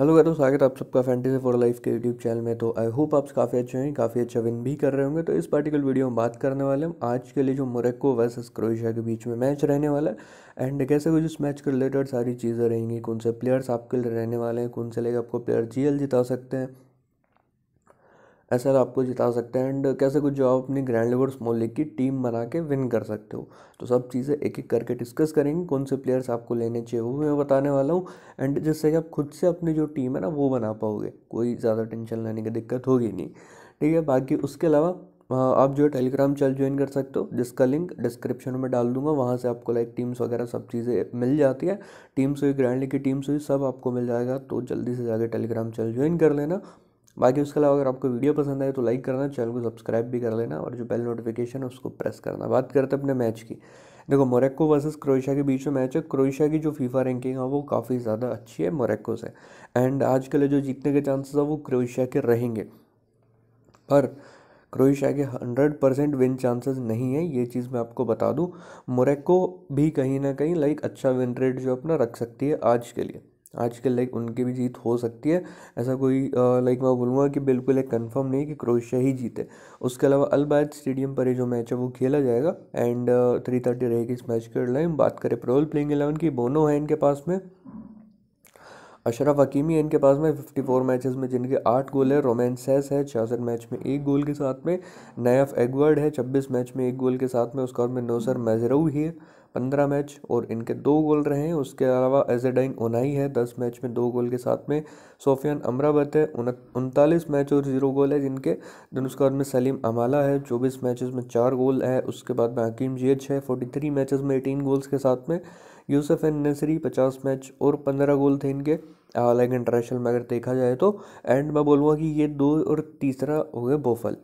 hello guys स्वागत है आप सबका फैंटेसी फॉर लाइफ के यूट्यूब चैनल में तो आई होप आप काफ़ी अच्छे हैं काफ़ी अच्छा विन भी कर रहे होंगे तो इस पार्टिकल वीडियो में बात करने वाले हम आज के लिए जो मोरक्को वर्सेस क्रोएशिया के बीच में मैच रहने वाला है एंड कैसे कुछ इस मैच के रिलेटेड सारी चीज़ें रहेंगी कौन से प्लेयर्स आपके लिए रहने वाले हैं कौन से लेकर आपको प्लेयर जी जिता सकते हैं ऐसा आपको जिता सकते हैं एंड कैसे कुछ जो आप अपनी ग्रैंड लेवल स्मॉल लीग की टीम बना के विन कर सकते हो तो सब चीज़ें एक एक करके डिस्कस करेंगे कौन से प्लेयर्स आपको लेने चाहिए वो मैं बताने वाला हूँ एंड जिससे कि आप खुद से अपनी जो टीम है ना वो बना पाओगे कोई ज़्यादा टेंशन लेने की दिक्कत होगी नहीं ठीक है बाकी उसके अलावा आप जो है टेलीग्राम चैनल ज्वाइन कर सकते हो जिसका लिंक डिस्क्रिप्शन में डाल दूंगा वहाँ से आपको लाइक टीम्स वगैरह सब चीज़ें मिल जाती है टीम्स हुई ग्रैंड लीग की टीम्स हुई सब आपको मिल जाएगा तो जल्दी से जाकर टेलीग्राम चैनल ज्वाइन कर लेना बाकी उसके अलावा अगर आपको वीडियो पसंद आए तो लाइक करना चैनल को सब्सक्राइब भी कर लेना और जो बेल नोटिफिकेशन है उसको प्रेस करना बात करते हैं अपने मैच की देखो मोरक्को वर्सेस क्रोएशिया के बीच में मैच है क्रोएशिया की जो फीफा रैंकिंग है वो काफ़ी ज़्यादा अच्छी है मोरक्को से एंड आज के लिए जो जीतने के चांसेस है वो क्रोएशिया के रहेंगे पर क्रोएशिया के हंड्रेड परसेंट विन चांसेस नहीं है ये चीज़ मैं आपको बता दूँ मोरक्को भी कहीं ना कहीं लाइक अच्छा विन रेट जो अपना रख सकती है आज के लिए आज कल लाइक उनकी भी जीत हो सकती है ऐसा कोई लाइक मैं बोलूँगा कि बिल्कुल एक कंफर्म नहीं कि क्रोएशिया ही जीते उसके अलावा अलबायद स्टेडियम पर ये जो मैच है वो खेला जाएगा एंड थ्री थर्टी रहेगी इस मैच के लाइन बात करें प्रोल प्लेइंग एलेवन की बोनो है इनके पास में अशरफ हकीमी इनके पास में 54 मैचेस में जिनके आठ गोल है रोमैन सैस है छियासठ मैच में एक गोल के साथ में नयफ एगवर्ड है 26 मैच में एक गोल के साथ में उसका में नौसर मेजरऊ ही है पंद्रह मैच और इनके दो गोल रहे हैं उसके अलावा एजेडाइन ओनाई है दस मैच में दो गोल के साथ में सोफियान अमरावत है उनतालीस मैच और जीरो गोल है जिनके दिन उसके बाद में सलीम अमाला है चौबीस मैचेस में चार गोल है उसके बाद में हकीम जेज है फोर्टी थ्री मैचेस में एटीन गोल्स के साथ में यूसुफ एन नसरी पचास मैच और पंद्रह गोल थे इनके अलग इंटरनेशनल में अगर देखा जाए तो एंड मैं बोलूँगा कि ये दो और तीसरा हो गया बोफल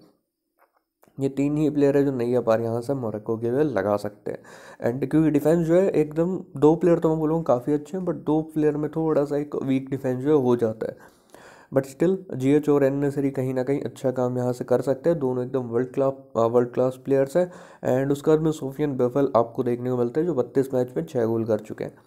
ये तीन ही प्लेयर है जो नई अपार यहाँ से मोरक्को के लिए लगा सकते हैं एंड क्योंकि डिफेंस जो है एकदम दो प्लेयर तो मैं बोलूँगा काफ़ी अच्छे हैं बट दो प्लेयर में थोड़ा सा एक वीक डिफेंस जो है हो जाता है बट स्टिल जी एच और एन नसरी कहीं ना कहीं अच्छा काम यहाँ से कर सकते हैं दोनों एकदम world class world class players हैं एंड उसके बाद में सोफियन बेफल आपको देखने को मिलता है जो बत्तीस मैच में छः गोल कर चुके हैं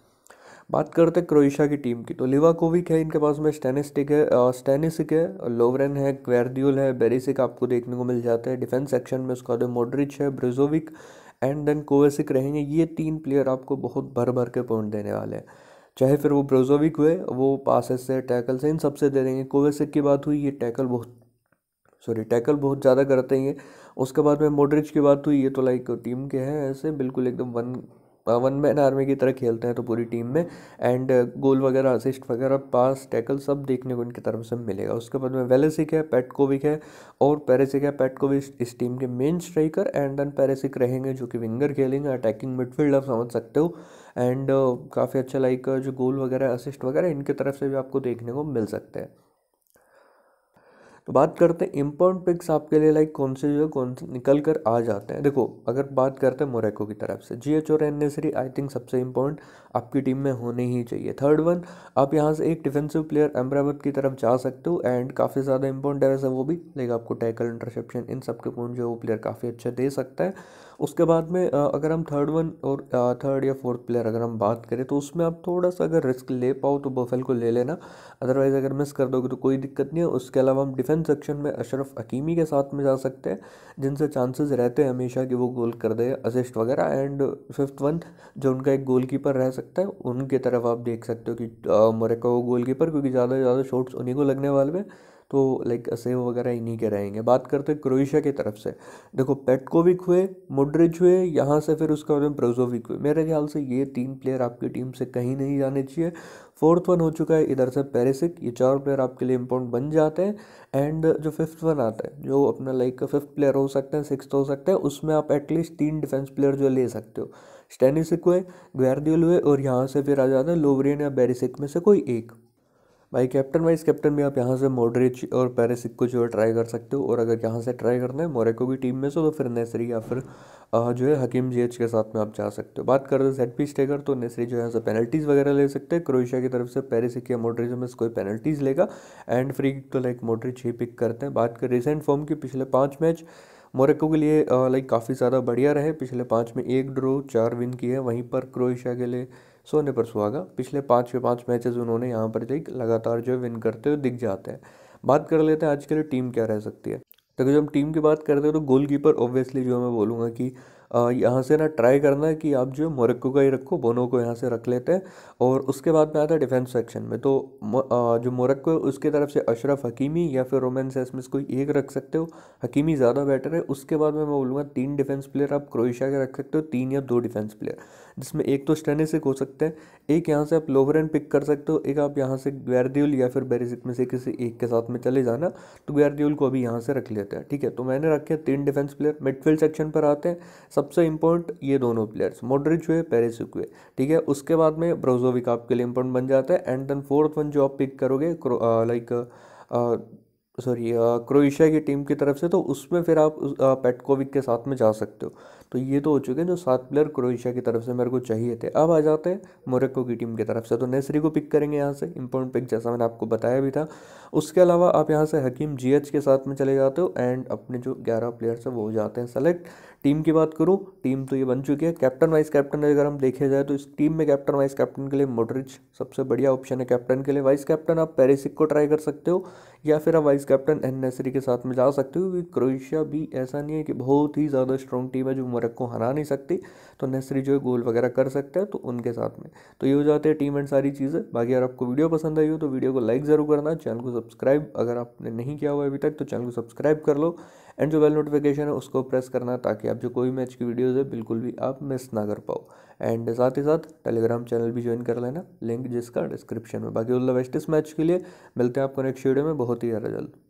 बात करते हैं क्रोएशिया की टीम की तो लिवाकोविक है इनके पास में स्टेनिस्टिक है स्टेनिसिक है लोवरन है क्वेरद्यूल है बेरिसिक आपको देखने को मिल जाता है डिफेंस सेक्शन में उसका मोड्रिच है ब्रिजोविक एंड देन कोवेसिक रहेंगे ये तीन प्लेयर आपको बहुत भर भर के पॉइंट देने वाले हैं चाहे फिर वो ब्रोजोविक हुए वो पासेस से टैकल से इन सबसे दे देंगे कोवेसिक की बात हुई ये टैकल बहुत सॉरी टैकल बहुत ज़्यादा करते हैं उसके बाद में मोड्रिच की बात हुई ये तो लाइक टीम के हैं ऐसे बिल्कुल एकदम वन वन मैन आर्मी की तरह खेलते हैं तो पूरी टीम में एंड गोल वगैरह असिस्ट वगैरह पास टैकल सब देखने को इनकी तरफ से मिलेगा उसके बाद में वेलेसिक है पेटकोविक है और पेरेसिक है पेटकोविक इस टीम के main striker and then Perisic रहेंगे जो कि विंगर खेलेंगे अटैकिंग मिडफील्ड आप समझ सकते हो एंड काफ़ी अच्छा लाइक जो गोल वगैरह असिस्ट वगैरह इनके तरफ से भी आपको देखने को मिल सकते हैं तो बात करते हैं इम्पोर्ट पिक्स आपके लिए लाइक कौन से जो है कौन से निकल कर आ जाते हैं देखो अगर बात करते हैं मोरेको की तरफ से जी एच और एन नेसरी आई थिंक सबसे इम्पोर्टेंट आपकी टीम में होने ही चाहिए थर्ड वन आप यहाँ से एक डिफेंसिव प्लेयर अहमदाबाद की तरफ जा सकते हो एंड काफ़ी ज़्यादा इंपॉर्टेंट है वैसे वो भी लाइक आपको टैकल इंटरसेप्शन इन सब के पॉइंट जो है वो प्लेयर काफ़ी अच्छा दे सकता है उसके बाद में अगर हम थर्ड वन और थर्ड या फोर्थ प्लेयर अगर हम बात करें तो उसमें आप थोड़ा सा अगर रिस्क ले पाओ तो बफेल को ले लेना अदरवाइज़ अगर मिस कर दोगे तो कोई दिक्कत नहीं है उसके अलावा हम डिफेंस सेक्शन में अशरफ हकीमी के साथ में जा सकते हैं जिनसे चांसेस रहते हैं हमेशा कि वो गोल कर दे असिस्ट वगैरह एंड फिफ्थ वन जो उनका एक गोल कीपर रह सकता है उनकी तरफ आप देख सकते हो कि वो गोल कीपर क्योंकि ज़्यादा से ज़्यादा शॉट्स उन्हीं को लगने वाले हैं तो लाइक सेव वगैरह इन्हीं के रहेंगे बात करते हैं क्रोएशिया की तरफ से देखो पेटकोविक हुए मुड्रिज हुए यहाँ से फिर उसके बाद में ब्रोजोविक हुए मेरे ख्याल से ये तीन प्लेयर आपकी टीम से कहीं नहीं जाने चाहिए फोर्थ वन हो चुका है इधर से पेरिसिक ये चार प्लेयर आपके लिए इंपॉर्टेंट बन जाते हैं एंड जो फिफ्थ वन आता है जो अपना लाइक फिफ्थ प्लेयर हो सकते हैं सिक्स हो सकते हैं उसमें आप एटलीस्ट तीन डिफेंस प्लेयर जो ले सकते हो स्टेनिसिक हुए ग्वेरदियल हुए और यहाँ से फिर आ जाते हैं लोवरियन या बेरिसिक में से कोई एक भाई कैप्टन वाइस कैप्टन में आप यहाँ से मोडरिच और पेरिसिक को जो है ट्राई कर सकते हो और अगर यहाँ से ट्राई करना है मोरेको की टीम में से तो फिर नेसरी या फिर जो है हकीम जी के साथ में आप जा सकते हो बात करते हैं सेट पीस टेकर तो नेसरी जो है यहाँ से पेनल्टीज़ वगैरह ले सकते हैं क्रोएशिया की तरफ से पेरिसिक या मोडरिच में से कोई पेनल्टीज़ लेगा एंड फ्री तो लाइक मोडरिच ही पिक करते हैं बात कर रिसेंट फॉर्म की पिछले पाँच मैच मोरक्को के लिए लाइक काफ़ी ज़्यादा बढ़िया रहे पिछले पाँच में एक ड्रो चार विन किए वहीं पर क्रोएशिया के लिए सोने पर सुहागा पिछले पाँच के पाँच मैच उन्होंने यहाँ पर देख लगातार जो है विन करते हुए दिख जाते हैं बात कर लेते हैं आज के लिए टीम क्या रह सकती है देखो जब हम टीम की बात करते हैं तो गोलकीपर ऑब्वियसली जो मैं बोलूँगा कि यहाँ से ना ट्राई करना कि आप जो मोरक्को का ही रखो बोनो को यहाँ से रख लेते हैं और उसके बाद में आता है डिफेंस सेक्शन में तो जो मोरक्को है उसकी तरफ से अशरफ हकीमी या फिर रोमन सेसमिस कोई एक रख सकते हो हकीमी ज़्यादा बेटर है उसके बाद में मैं बोलूँगा तीन डिफेंस प्लेयर आप क्रोएशिया के रख सकते हो तीन या दो डिफेंस प्लेयर जिसमें एक तो स्टेनिसिक हो सकता है एक यहाँ से आप लोवरन पिक कर सकते हो एक आप यहाँ से ग्वैरद्यूल या फिर बेरिजिक में से किसी एक के साथ में चले जाना तो ग्वैरद्यूल को अभी यहाँ से रख लेते हैं ठीक है तो मैंने रखे तीन डिफेंस प्लेयर मिडफील्ड सेक्शन पर आते हैं सबसे इंपॉर्टेंट ये दोनों प्लेयर्स मोड्रिच हुए पेरिसिक हुए ठीक है उसके बाद में ब्रोजोविक आपके लिए इंपॉर्टेंट बन जाता है एंड देन फोर्थ वन जो आप पिक करोगे लाइक सॉरी क्रोएशिया की टीम की तरफ से तो उसमें फिर आप पेटकोविक के साथ में जा सकते हो तो ये तो हो चुके हैं जो सात प्लेयर क्रोएशिया की तरफ से मेरे को चाहिए थे अब आ जाते हैं मोरक्को की टीम की तरफ से तो नेसरी को पिक करेंगे यहाँ से इंपॉर्टेंट पिक जैसा मैंने आपको बताया भी था उसके अलावा आप यहाँ से हकीम जी के साथ में चले जाते हो एंड अपने जो ग्यारह प्लेयर्स हैं वो हो जाते हैं सेलेक्ट टीम की बात करूँ टीम तो ये बन चुकी है कैप्टन वाइस कैप्टन अगर हम देखे जाए तो इस टीम में कैप्टन वाइस कैप्टन के लिए मोडरिच सबसे बढ़िया ऑप्शन है कैप्टन के लिए वाइस कैप्टन आप पेरिसिक को ट्राई कर सकते हो या फिर आप वाइस कैप्टन एन नेसरी के साथ में जा सकते हो क्योंकि क्रोएशिया भी ऐसा नहीं है कि बहुत ही ज़्यादा स्ट्रॉन्ग टीम है जो को हरा नहीं सकती तो नेसरी जो है गोल वगैरह कर सकते हैं तो उनके साथ में तो ये हो जाते हैं टीम एंड सारी चीज़ें बाकी अगर आपको वीडियो पसंद आई हो तो वीडियो को लाइक ज़रूर करना चैनल को सब्सक्राइब अगर आपने नहीं किया हुआ अभी तक तो चैनल को सब्सक्राइब कर लो एंड जो बेल नोटिफिकेशन है उसको प्रेस करना ताकि आप जो कोई मैच की वीडियोज़ है बिल्कुल भी आप मिस ना कर पाओ एंड साथ ही साथ टेलीग्राम चैनल भी ज्वाइन कर लेना लिंक जिसका डिस्क्रिप्शन में बाकी उल्ला वेस्ट इस मैच के लिए मिलते हैं आपको नेक्स्ट वीडियो में बहुत ही ज़्यादा जल्द